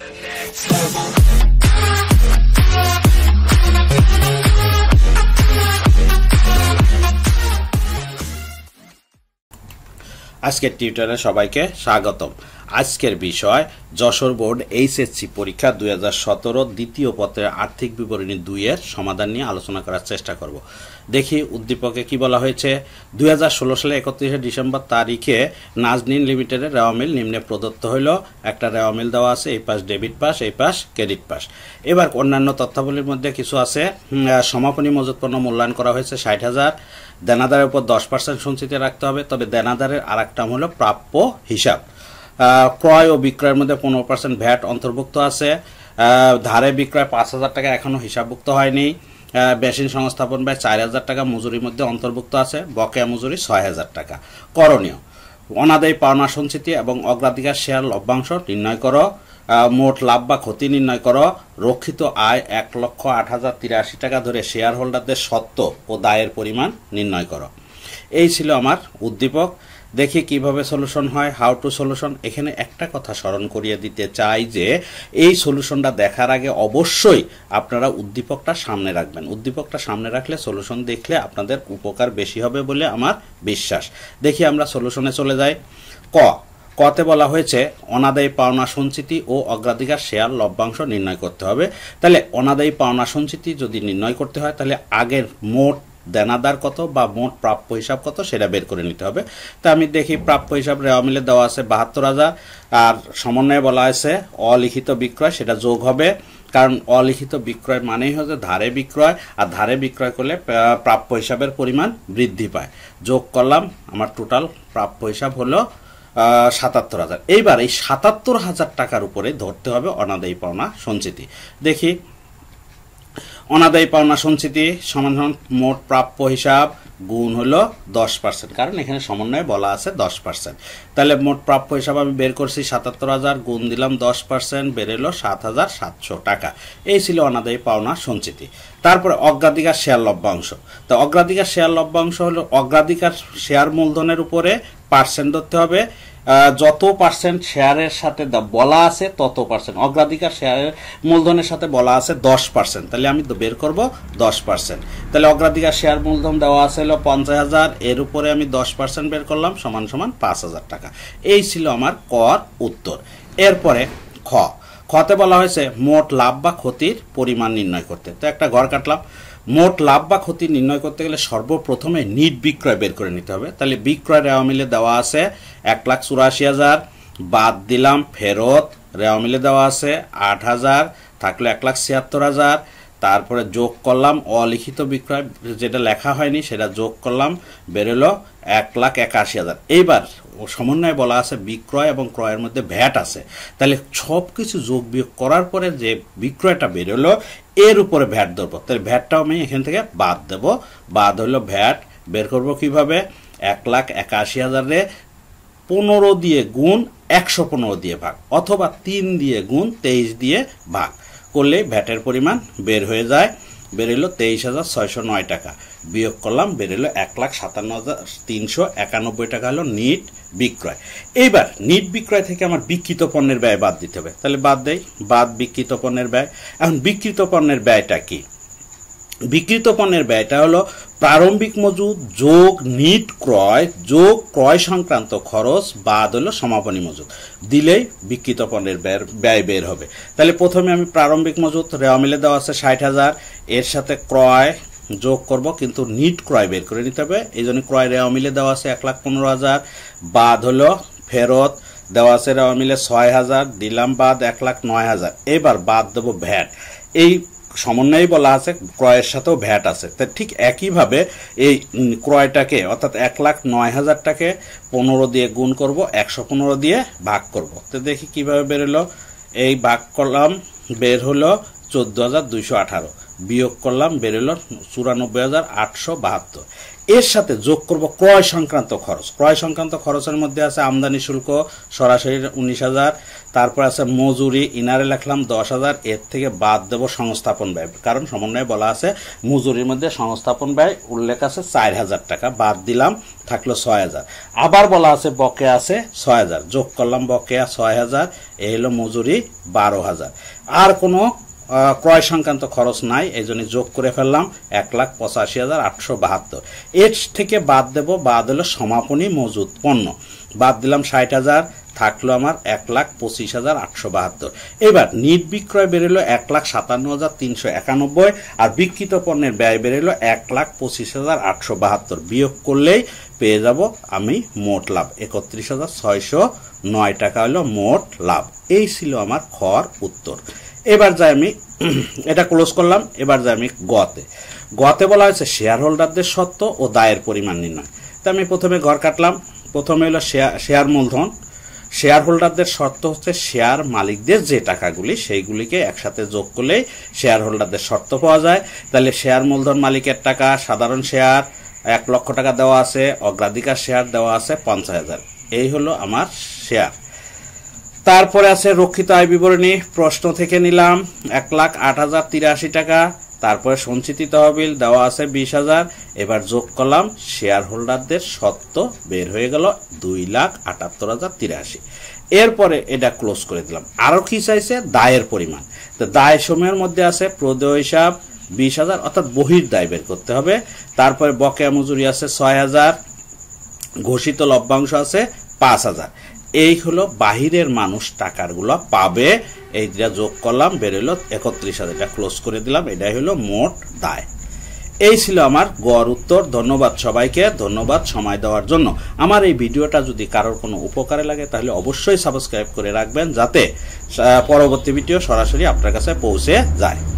Yeah. আজকের টিউটারে সবাইকে স্বাগতম আজকের বিষয় যশোর বোর্ড এইচএসসি পরীক্ষা দুই দ্বিতীয় পত্রের আর্থিক বিবরণী দুইয়ের সমাধান নিয়ে আলোচনা করার চেষ্টা করব দেখি উদ্দীপকে কি বলা হয়েছে দুই সালে একত্রিশে ডিসেম্বর তারিখে নাজনিন লিমিটেডের রেওয়ামিল নিম্নে প্রদত্ত হইল একটা রেওয়ামিল দেওয়া আছে এই পাশ ডেবিট পাস এই পাশ ক্রেডিট পাস এবার অন্যান্য তথ্যাবলীর মধ্যে কিছু আছে সমাপনী মজুত মূল্যায়ন করা হয়েছে ষাট হাজার দেনাদারের উপর দশ পার্সেন্ট সঞ্চিত রাখতে হবে তবে দেনাদারের আর একটা হলো প্রাপ্য হিসাব ক্রয় ও বিক্রয়ের মধ্যে পনেরো পার্সেন্ট ভ্যাট অন্তর্ভুক্ত আছে ধারে বিক্রয় পাঁচ হাজার টাকা এখনও হিসাবভুক্ত হয়নি বেসিন সংস্থাপন ব্যয় চার হাজার টাকা মজুরির মধ্যে অন্তর্ভুক্ত আছে বকেয়া মজুরি ছয় হাজার টাকা করণীয় অনাদায়ী পাওনা সঞ্চিতি এবং অগ্রাধিকার শেয়ার লভ্যাংশ নির্ণয় করো মোট লাভ বা ক্ষতি নির্ণয় করো রক্ষিত আয় এক লক্ষ আট হাজার তিরাশি টাকা ধরে শেয়ার হোল্ডারদের সত্ত্ব ও দায়ের পরিমাণ নির্ণয় করো এই ছিল আমার উদ্দীপক দেখি কিভাবে সলিউশন হয় হাউ টু সলিউশন এখানে একটা কথা স্মরণ করিয়ে দিতে চাই যে এই সলিউশনটা দেখার আগে অবশ্যই আপনারা উদ্দীপকটা সামনে রাখবেন উদ্দীপকটা সামনে রাখলে সলিউশন দেখলে আপনাদের উপকার বেশি হবে বলে আমার বিশ্বাস দেখি আমরা সলিউশনে চলে যাই ক কতে বলা হয়েছে অনাদায়ী পাওনা সঞ্চিতি ও অগ্রাধিকার শেয়ার লভ্যাংশ নির্ণয় করতে হবে তাহলে অনাদায়ী পাওনা সঞ্চিতি যদি নির্ণয় করতে হয় তাহলে আগের মোট দেনাদার কত বা মোট প্রাপ্য হিসাব কত সেটা বের করে নিতে হবে তা আমি দেখি প্রাপ্য হিসাব রেওয়া মিলে দেওয়া আছে বাহাত্তর হাজার আর সমন্বয়ে বলা আছে অলিখিত বিক্রয় সেটা যোগ হবে কারণ অলিখিত বিক্রয় মানেই হচ্ছে ধারে বিক্রয় আর ধারে বিক্রয় করলে প্রাপ্য হিসাবের পরিমাণ বৃদ্ধি পায় যোগ করলাম আমার টোটাল প্রাপ্য হিসাব হলো সাতাত্তর হাজার এইবার এই সাতাত্তর হাজার টাকার উপরে ধরতে হবে অনাদায়ী পাওনা সঞ্চিতি দেখি অনাদায়ী পাওনা সঞ্চিতি সমান মোট প্রাপ্য হিসাব গুণ হলো দশ পার্সেন্ট কারণ এখানে সমন্বয়ে বলা আছে দশ পার্সেন্ট তাহলে মোট প্রাপ্য হিসাব আমি বের করছি সাতাত্তর হাজার গুণ দিলাম দশ পার্সেন্ট বেরেলো সাত হাজার সাতশো টাকা এই ছিল অনাদায়ী পাওনা সঞ্চিতি তারপরে অগ্রাধিকার শেয়ার লভ্যাংশ তো অগ্রাধিকার শেয়ার লভ্যাংশ হলো অগ্রাধিকার শেয়ার মূলধনের উপরে পার্সেন্ট ধরতে হবে যত পার্সেন্ট শেয়ারের সাথে বলা আছে তত পার্সেন্ট অগ্রাধিকার শেয়ারের মূলধনের সাথে বলা আছে দশ পার্সেন্ট তাহলে আমি বের করব দশ পার্সেন্ট তাহলে অগ্রাধিকার শেয়ার মূলধন দেওয়া আছে হলো পঞ্চাশ হাজার এর উপরে আমি দশ পার্সেন্ট বের করলাম সমান সমান পাঁচ হাজার টাকা এই ছিল আমার কর উত্তর এরপরে খ খতে বলা হয়েছে মোট লাভ বা ক্ষতির পরিমাণ নির্ণয় করতে তো একটা ঘর কাটলাম মোট লাভ বা ক্ষতি নির্ণয় করতে গেলে সর্বপ্রথমে নিট বিক্রয় বের করে নিতে হবে তাহলে বিক্রয় রেওয়া মিলে দেওয়া আছে এক লাখ চুরাশি হাজার বাদ দিলাম ফেরত রেওয়ামিলে মিলে দেওয়া আছে আট হাজার থাকলো এক লাখ ছিয়াত্তর হাজার তারপরে যোগ করলাম অলিখিত বিক্রয় যেটা লেখা হয়নি সেটা যোগ করলাম বেরোলো এক লাখ একাশি হাজার এইবার সমন্বয়ে বলা আছে বিক্রয় এবং ক্রয়ের মধ্যে ভ্যাট আছে তাহলে সব কিছু যোগ বিয়োগ করার পরে যে বিক্রয়টা বেরোলো এর উপরে ভ্যাট দেবো তাহলে ভ্যাটটাও আমি এখান থেকে বাদ দেব বাদ হলো ভ্যাট বের করবো কীভাবে এক লাখ একাশি হাজারে পনেরো দিয়ে গুণ একশো পনেরো দিয়ে ভাগ অথবা তিন দিয়ে গুণ তেইশ দিয়ে ভাগ করলে ভ্যাটের পরিমাণ বের হয়ে যায় বেরোলো তেইশ হাজার ছয়শো নয় টাকা বিয়োগ করলাম বেরোলো এক লাখ সাতান্ন হাজার তিনশো একানব্বই টাকা হলো নিট বিক্রয় এইবার নিট বিক্রয় থেকে আমার বিকৃত পণ্যের ব্যয় বাদ দিতে হবে তাহলে বাদ দেয় বাদ বিকৃত পণ্যের ব্যয় এখন বিকৃত পণ্যের ব্যয়টা কী বিকৃত পণ্যের ব্যয়টা হলো প্রারম্ভিক মজুদ যোগ নিট ক্রয় যোগ ক্রয় সংক্রান্ত খরচ বাদ হলো সমাপনী মজুদ দিলেই বিক্রিত পণ্যের ব্যয় বের হবে তাহলে প্রথমে আমি প্রারম্ভিক মজুদ রেওয়া মিলে দেওয়া আছে ষাট হাজার এর সাথে ক্রয় যোগ করব কিন্তু নিট ক্রয় বের করে নিতে হবে এই জন্য ক্রয় রেওয়া মিলে দেওয়া আছে এক লাখ পনেরো হাজার বাদ হলো ফেরত দেওয়া আছে রেওয়া মিলে ছয় হাজার দিলাম বাদ এক লাখ নয় হাজার এবার বাদ দেবো ভ্যাট এই সমন্বয়ে বলা আছে ক্রয়ের সাথেও ভ্যাট আছে তা ঠিক একইভাবে এই ক্রয়টাকে অর্থাৎ এক লাখ নয় হাজার পনেরো দিয়ে গুণ করব একশো পনেরো দিয়ে ভাগ করব তো দেখি কিভাবে বেরোলো এই ভাগ করলাম বের হলো চোদ্দো হাজার দুইশো আঠারো বিয়োগ করলাম বেরোলো চুরানব্বই হাজার আটশো বাহাত্তর এর সাথে যোগ করব ক্রয় সংক্রান্ত খরচ ক্রয় সংক্রান্ত খরচের মধ্যে আছে আমদানি শুল্ক সরাসরি উনিশ হাজার তারপর আছে মজুরি ইনারে লিখলাম দশ হাজার এর থেকে বাদ দেব সংস্থাপন ব্যয় কারণ সমন্বয়ে বলা আছে মজুরির মধ্যে সংস্থাপন ব্যয় উল্লেখ আছে চার হাজার টাকা বাদ দিলাম থাকলো ছয় হাজার আবার বলা আছে বকে আছে ছয় হাজার যোগ করলাম বকেয়া ছয় হাজার এ হলো মজুরি বারো হাজার আর কোনো ক্রয় সংক্রান্ত খরচ নাই এই জন্য যোগ করে ফেললাম এক লাখ পঁচাশি হাজার আটশো বাহাত্তর এর থেকে বাদ দেব বাদ হলো সমাপনী মজুদ পণ্য বাদ দিলাম ষাট হাজার থাকলো আমার এক লাখ পঁচিশ হাজার আটশো বাহাত্তর এবার নিট বিক্রয় বেরোলো এক লাখ সাতান্ন হাজার তিনশো একানব্বই আর বিক্রিত পণ্যের ব্যয় বেরোলো এক লাখ পঁচিশ হাজার আটশো বাহাত্তর বিয়োগ করলেই পেয়ে যাব আমি মোট লাভ একত্রিশ হাজার ছয়শো নয় টাকা হলো মোট লাভ এই ছিল আমার খর উত্তর এবার যাই আমি এটা ক্লোজ করলাম এবার যাই আমি গতে গতে বলা হয়েছে শেয়ার হোল্ডারদের সত্ত্ব ও দায়ের পরিমাণ নির্ণয় তা আমি প্রথমে ঘর কাটলাম প্রথমে হলো শেয়ার শেয়ার মূলধন শেয়ার হোল্ডারদের শর্ত হচ্ছে শেয়ার মালিকদের যে টাকাগুলি সেইগুলিকে একসাথে যোগ করলেই শেয়ার হোল্ডারদের শর্ত পাওয়া যায় তাহলে শেয়ার মূলধন মালিকের টাকা সাধারণ শেয়ার এক লক্ষ টাকা দেওয়া আছে অগ্রাধিকার শেয়ার দেওয়া আছে পঞ্চাশ হাজার এই হলো আমার শেয়ার তারপরে আছে রক্ষিত আয় বিবরণী প্রশ্ন থেকে নিলাম এক লাখ আট হাজার তিরাশি টাকা তারপরে সঞ্চিত তহবিল দেওয়া আছে বিশ হাজার এবার যোগ করলাম শেয়ার হোল্ডারদের সত্য বের হয়ে গেল দুই লাখ আটাত্তর হাজার তিরাশি এরপরে এটা ক্লোজ করে দিলাম আরও কি চাইছে দায়ের পরিমাণ তো দায় সময়ের মধ্যে আছে প্রদেয় হিসাব বিশ হাজার অর্থাৎ বহির দায় বের করতে হবে তারপরে বকেয়া মজুরি আছে ছয় হাজার ঘোষিত লভ্যাংশ আছে পাঁচ হাজার এই হলো বাহিরের মানুষ টাকারগুলো পাবে এই এইটা যোগ করলাম বেরোলো একত্রিশ হাজার এটা ক্লোজ করে দিলাম এটাই হলো মোট দায় এই ছিল আমার গড় উত্তর ধন্যবাদ সবাইকে ধন্যবাদ সময় দেওয়ার জন্য আমার এই ভিডিওটা যদি কারোর কোনো উপকারে লাগে তাহলে অবশ্যই সাবস্ক্রাইব করে রাখবেন যাতে পরবর্তী ভিডিও সরাসরি আপনার কাছে পৌঁছে যায়